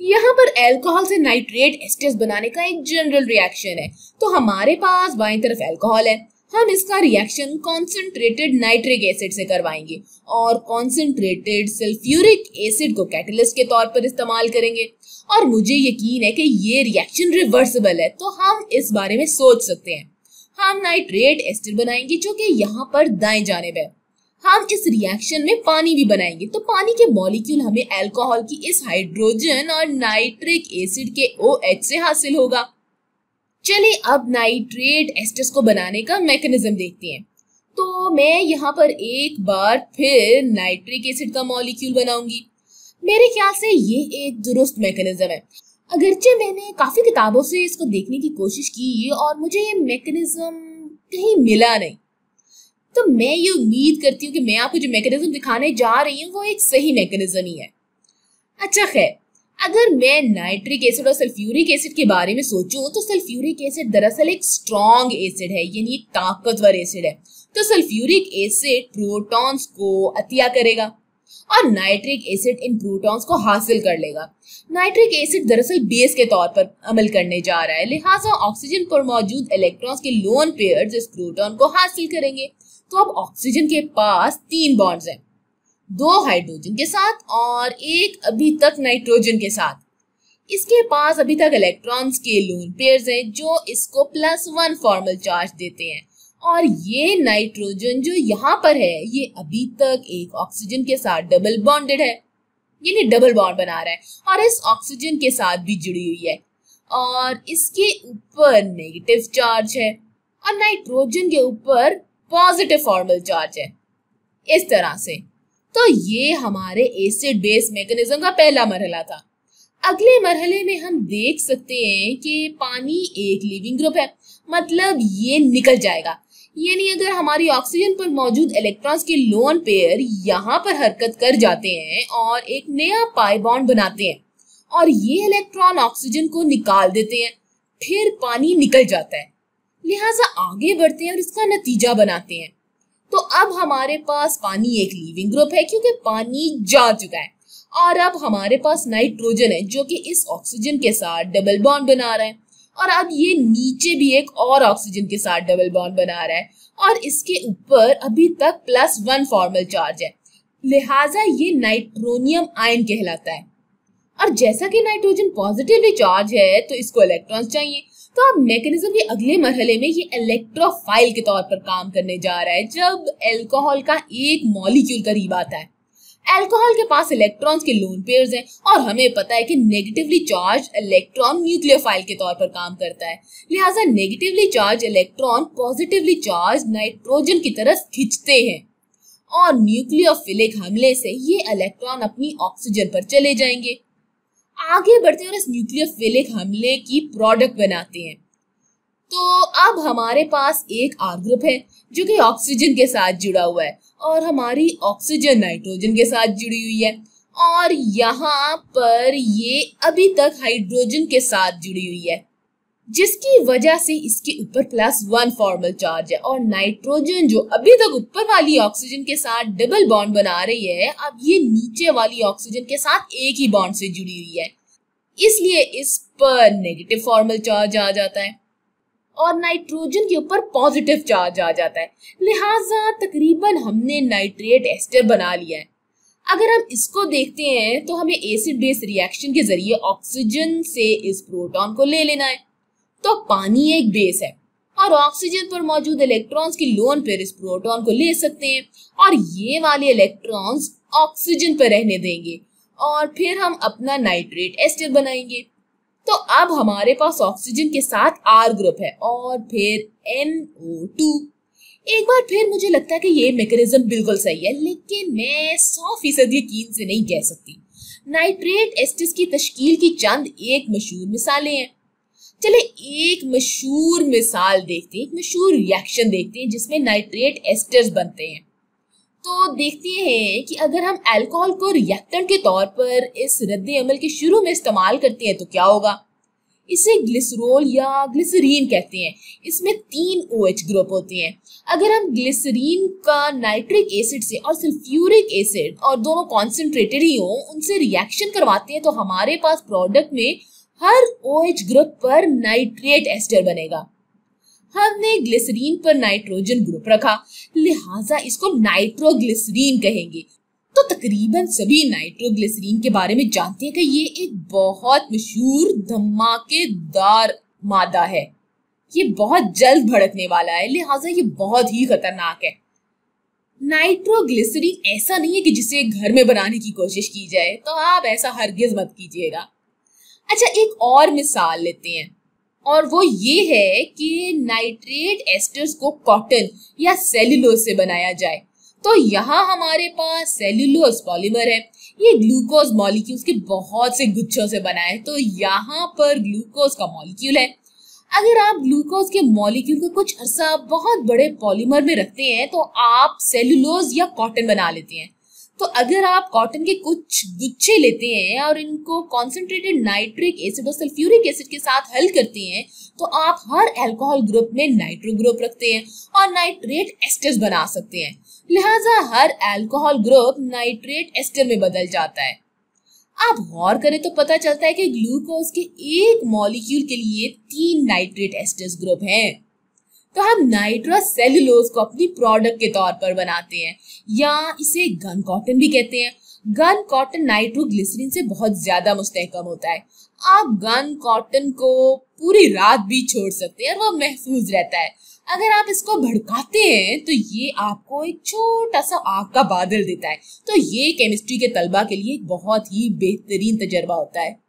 यहाँ पर अल्कोहल से नाइट्रेट एस्टेस बनाने का एक जनरल रिएक्शन है तो हमारे पास बाई तरफ अल्कोहल है हम इसका रिएक्शन कॉन्सेंट्रेटेड नाइट्रिक एसिड से करवाएंगे और कॉन्सेंट्रेटेड सल्फ्यूरिक एसिड को कैटलिस्ट के तौर पर इस्तेमाल करेंगे और मुझे यकीन है कि ये रिएक्शन रिवर्सिबल है तो हम इस बारे में सोच सकते हैं हम नाइट्रेट एस्टर बनाएंगे जो कि यहाँ पर दाएं जानेब है हम इस रिएक्शन में पानी भी बनाएंगे तो पानी के मॉलिक्यूल हमें अल्कोहल की इस हाइड्रोजन और नाइट्रिक एसिड के ओ OH से हासिल होगा चलिए अब नाइट्रेट एस्टस को बनाने का मैकेनिज्म देखते हैं तो मैं यहाँ पर एक बार फिर नाइट्रिक एसिड का मॉलिक्यूल बनाऊंगी मेरे ख्याल से ये एक दुरुस्त मैकेनिज्म है अगरचे मैंने काफी किताबों से इसको देखने की कोशिश की और मुझे ये मैकेनिज्म कहीं मिला नहीं तो मैं ये उम्मीद करती हूँ कि मैं आपको जो मैकेनिज्म दिखाने जा रही हूँ वो एक सही मैकेनिज्म ही है अच्छा खैर अगर मैं नाइट्रिक एसिड और सल्फ्यूरिक एसिड के बारे में सोचूं तो सल्फ्यूरिक एसिड दरअसल एक स्ट्रॉन्ग एसिड है यानी एक ताकतवर एसिड है तो सल्फ्यूरिक एसिड प्रोटॉन्स को अतिया करेगा और नाइट्रिक एसिड इन प्रोटॉन्स को हासिल कर लेगा नाइट्रिक एसिड दरअसल बेस के तौर पर अमल करने जा रहा है लिहाजा ऑक्सीजन पर मौजूद इलेक्ट्रॉन्स के लोन पेयर्स इस प्रोटॉन को हासिल करेंगे तो अब ऑक्सीजन के पास तीन बॉन्ड्स हैं दो हाइड्रोजन के साथ और एक अभी तक नाइट्रोजन के साथ इसके पास अभी तक इलेक्ट्रॉन्स के लोन पेयर्स हैं जो इसको प्लस वन फॉर्मल चार्ज देते हैं और ये नाइट्रोजन जो यहाँ पर है ये अभी तक एक ऑक्सीजन के साथ डबल बॉन्डेड है यानी डबल बॉन्ड बना रहा है और इस ऑक्सीजन के साथ भी जुड़ी हुई है और इसके ऊपर नेगेटिव चार्ज है और नाइट्रोजन के ऊपर पॉजिटिव फॉर्मल चार्ज है इस तरह से तो ये हमारे एसिड बेस मैकेनिज्म का पहला मरहला था अगले मरहले में हम देख सकते हैं कि पानी एक लिविंग ग्रुप है मतलब ये निकल जाएगा यानी अगर हमारी ऑक्सीजन पर मौजूद इलेक्ट्रॉन्स के लोन पेयर यहाँ पर हरकत कर जाते हैं और एक नया पाई बॉन्ड बनाते हैं और ये इलेक्ट्रॉन ऑक्सीजन को निकाल देते हैं फिर पानी निकल जाता है लिहाजा आगे बढ़ते हैं और इसका नतीजा बनाते हैं तो अब हमारे पास पानी एक लिविंग ग्रुप है क्योंकि पानी जा चुका है और अब हमारे पास नाइट्रोजन है जो कि इस ऑक्सीजन के साथ डबल बॉन्ड बना रहा है और अब ये नीचे भी एक और ऑक्सीजन के साथ डबल बॉन्ड बना रहा है और इसके ऊपर अभी तक प्लस वन फॉर्मल चार्ज है लिहाजा ये नाइट्रोनियम आयन कहलाता है और जैसा कि नाइट्रोजन पॉजिटिवली चार्ज है तो इसको इलेक्ट्रॉन्स चाहिए तो अब मैकेनिज्म के अगले मरहले में ये इलेक्ट्रोफाइल के तौर पर काम करने जा रहा है जब एल्कोहल का एक मॉलिक्यूल करीब आता है एल्कोहल के पास इलेक्ट्रॉन्स के लोन पेयर हैं और हमें पता है कि नेगेटिवली चार्ज इलेक्ट्रॉन न्यूक्लियोफाइल के तौर पर काम करता है लिहाजा negatively charge electron positively charge nitrogen की तरफ खींचते हैं और न्यूक्लियोफिलिक हमले से ये इलेक्ट्रॉन अपनी ऑक्सीजन पर चले जाएंगे आगे बढ़ते हैं और इस न्यूक्लियर फेलिक हमले की प्रोडक्ट बनाते हैं तो अब हमारे पास एक आर ग्रुप है जो कि ऑक्सीजन के साथ जुड़ा हुआ है और हमारी ऑक्सीजन नाइट्रोजन के साथ जुड़ी हुई है और यहाँ पर ये अभी तक हाइड्रोजन के साथ जुड़ी हुई है जिसकी वजह से इसके ऊपर प्लस वन फॉर्मल चार्ज है और नाइट्रोजन जो अभी तक ऊपर वाली ऑक्सीजन के साथ डबल बॉन्ड बना रही है अब ये नीचे वाली ऑक्सीजन के साथ एक ही बॉन्ड से जुड़ी हुई है इसलिए इस पर नेगेटिव फॉर्मल चार्ज आ जाता है और नाइट्रोजन के ऊपर पॉजिटिव चार्ज आ जाता है लिहाजा तकरीबन हमने नाइट्रेट एस्टर बना लिया है अगर हम इसको देखते हैं तो हमें एसिड बेस रिएक्शन के जरिए ऑक्सीजन से इस प्रोटॉन को ले लेना है तो पानी एक बेस है और ऑक्सीजन पर मौजूद इलेक्ट्रॉन्स की लोन पर इस प्रोटॉन को ले सकते हैं और ये वाले इलेक्ट्रॉन्स ऑक्सीजन पर रहने देंगे और फिर हम अपना नाइट्रेट एस्टर बनाएंगे तो अब हमारे पास ऑक्सीजन के साथ आर ग्रुप है और फिर एन ओ टू एक बार फिर मुझे लगता है कि ये मेकेनिज्म बिल्कुल सही है लेकिन मैं सौ फीसद यकीन से नहीं कह सकती नाइट्रेट एस्टिस की तश्कील की चंद एक मशहूर मिसालें हैं चले एक मशहूर मिसाल देखते हैं एक मशहूर रिएक्शन देखते हैं जिसमें नाइट्रेट एस्टर्स बनते हैं तो देखते हैं कि अगर हम अल्कोहल को रिएक्टेंट के तौर पर इस रद्द अमल के शुरू में इस्तेमाल करते हैं तो क्या होगा इसे ग्लिसरोल या ग्लिसरीन कहते हैं इसमें तीन ओ OH ग्रुप होते हैं अगर हम ग्लिसरीन का नाइट्रिक एसिड से और सल्फ्यूरिक एसिड और दोनों कॉन्सेंट्रेटेड ही हों उनसे रिएक्शन करवाते हैं तो हमारे पास प्रोडक्ट में हर ओ OH ग्रुप पर नाइट्रेट एस्टर बनेगा हमने ग्लिसरीन पर नाइट्रोजन ग्रुप रखा लिहाजा इसको नाइट्रोग्लिसरीन कहेंगे तो तकरीबन सभी नाइट्रोग्लिसरीन के बारे में जानते हैं कि ये एक बहुत मशहूर धमाकेदार मादा है ये बहुत जल्द भड़कने वाला है लिहाजा ये बहुत ही खतरनाक है नाइट्रोग्लिसरीन ऐसा नहीं है कि जिसे घर में बनाने की कोशिश की जाए तो आप ऐसा हरगिज मत कीजिएगा अच्छा एक और मिसाल लेते हैं और वो ये है कि नाइट्रेट एस्टर्स को कॉटन या सेल्यूलोज से बनाया जाए तो यहाँ हमारे पास सेल्यूलोज पॉलीमर है ये ग्लूकोज मॉलिक्यूल्स के बहुत से गुच्छों से बना है तो यहाँ पर ग्लूकोज का मॉलिक्यूल है अगर आप ग्लूकोज के मॉलिक्यूल को कुछ अरसा बहुत बड़े पॉलीमर में रखते हैं तो आप सेलुलोज या कॉटन बना लेते हैं तो अगर आप कॉटन के कुछ गुच्छे लेते हैं और इनको कॉन्सेंट्रेटेड नाइट्रिक एसिड और सल्फ्यूरिक एसिड के साथ हल करते हैं तो आप हर अल्कोहल ग्रुप में नाइट्रो ग्रुप रखते हैं और नाइट्रेट एस्टर्स बना सकते हैं लिहाजा हर एल्कोहल ग्रुप नाइट्रेट एस्टर में बदल जाता है आप गौर करें तो पता चलता है कि ग्लूकोज के एक मॉलिक्यूल के लिए तीन नाइट्रेट एस्टर्स ग्रुप हैं तो हम नाइट्रा सेल्यूलोज को अपनी प्रोडक्ट के तौर पर बनाते हैं या इसे गन कॉटन भी कहते हैं गन कॉटन नाइट्रोग्लिसरीन से बहुत ज्यादा मुस्तकम होता है आप गन कॉटन को पूरी रात भी छोड़ सकते हैं और वह महफूज रहता है अगर आप इसको भड़काते हैं तो ये आपको एक छोटा सा आग का बादल देता है तो ये केमिस्ट्री के तलबा के लिए एक बहुत ही बेहतरीन तजर्बा होता है